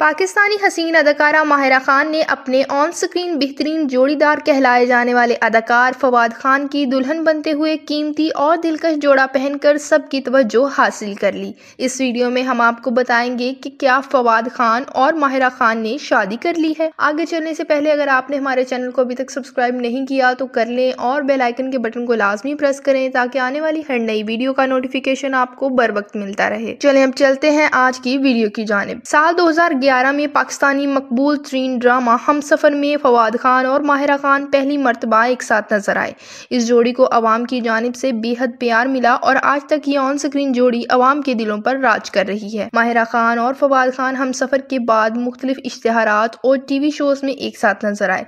पाकिस्तानी हसीन अदाकारा माहिरा खान ने अपने ऑन स्क्रीन बेहतरीन जोड़ीदार कहलाए जाने वाले अदाकार फवाद खान की दुल्हन बनते हुए कीमती और दिलकश जोड़ा पहनकर सबकी तवज्जो हासिल कर ली इस वीडियो में हम आपको बताएंगे कि क्या फवाद खान और माहिरा खान ने शादी कर ली है आगे चलने से पहले अगर आपने हमारे चैनल को अभी तक सब्सक्राइब नहीं किया तो कर लें और बेलाइकन के बटन को लाजमी प्रेस करें ताकि आने वाली हर नई वीडियो का नोटिफिकेशन आपको बर वक्त मिलता रहे चले अब चलते हैं आज की वीडियो की जानब साल दो ग्यारह में पाकिस्तानी मकबूल तरीन ड्रामा हम सफ़र में फवाद खान और माहिरा खान पहली मरतबा एक साथ नजर आए इस जोड़ी को आवाम की जानब से बेहद प्यार मिला और आज तक ये ऑन स्क्रीन जोड़ी आवाम के दिलों पर राज कर रही है माहिरा खान और फवाद खान हम सफ़र के बाद मुख्तलिफ इश्तहारात और टी वी शोज़ में एक साथ नजर आए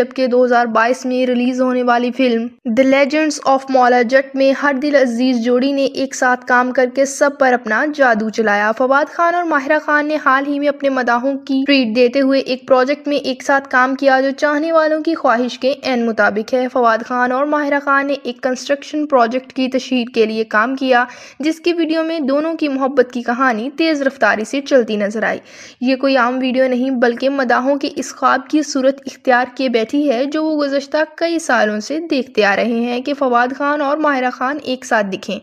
जबकि दो हज़ार बाईस में रिलीज़ होने वाली फिल्म द लेजेंड्स ऑफ मौला जट में हर दिल अजीज़ जोड़ी ने एक साथ काम करके सब पर अपना जादू चलाया फवाद खान और माहिरा खान ने हाल ही में अपने मदाहों की ट्रीट देते हुए एक प्रोजेक्ट में एक साथ काम किया जो चाहने वालों की ख्वाहिश के एन मुताबिक है फवाद खान और माहिरा खान ने एक कंस्ट्रक्शन प्रोजेक्ट की तशहर के लिए काम किया जिसकी वीडियो में दोनों की मोहब्बत की कहानी तेज़ रफ्तारी से चलती नजर आई ये कोई आम वीडियो नहीं बल्कि मदाहों के इस ख्वाब की सूरत इख्तियार किए बैठी है जो वो गुजशत कई सालों से देखते आ रहे हैं कि फवाद खान और माहिरा खान एक साथ दिखें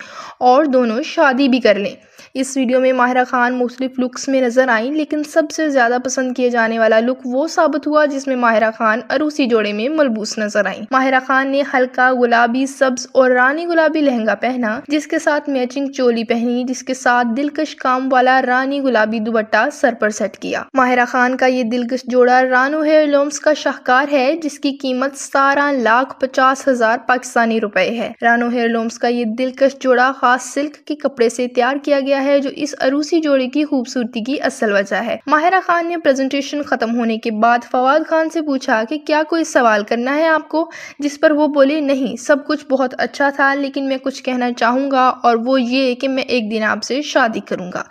और दोनों शादी भी कर लें इस वीडियो में माहिरा खान मुख्तलिफ लुक्स में नज़र आई लेकिन सब सबसे ज्यादा पसंद किए जाने वाला लुक वो साबित हुआ जिसमें माहिरा खान अरूसी जोड़े में मलबूस नजर आई माहिरा खान ने हल्का गुलाबी सब्ज और रानी गुलाबी लहंगा पहना जिसके साथ मैचिंग चोली पहनी जिसके साथ दिलकश काम वाला रानी गुलाबी दुबट्टा सर पर सेट किया माहिरा खान का ये दिलकश जोड़ा रानो लोम्स का शाहकार है जिसकी कीमत सतारह लाख पचास हजार पाकिस्तानी रुपए है रानो लोम्स का ये दिलकश जोड़ा खास सिल्क के कपड़े से तैयार किया गया है जो इस अरूसी जोड़े की खूबसूरती की असल वजह है ताहिरा खान ने प्रेजेंटेशन ख़त्म होने के बाद फवाद खान से पूछा कि क्या कोई सवाल करना है आपको जिस पर वो बोले नहीं सब कुछ बहुत अच्छा था लेकिन मैं कुछ कहना चाहूँगा और वो ये कि मैं एक दिन आपसे शादी करूँगा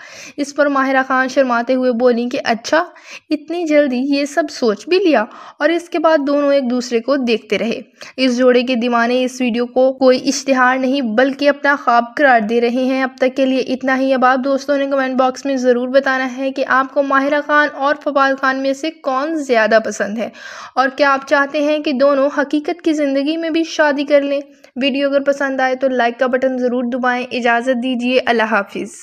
इस पर माहिरा खान शर्माते हुए बोली कि अच्छा इतनी जल्दी ये सब सोच भी लिया और इसके बाद दोनों एक दूसरे को देखते रहे इस जोड़े के दीवाने इस वीडियो को कोई इश्तहार नहीं बल्कि अपना ख्वाब करार दे रहे हैं अब तक के लिए इतना ही अब आप दोस्तों ने कमेंट बॉक्स में ज़रूर बताना है कि आपको माहिर ताहिरा खान और फवाद खान में से कौन ज़्यादा पसंद है और क्या आप चाहते हैं कि दोनों हकीकत की ज़िंदगी में भी शादी कर लें वीडियो अगर पसंद आए तो लाइक का बटन ज़रूर दबाएँ इजाज़त दीजिए अल्लाह हाफिज़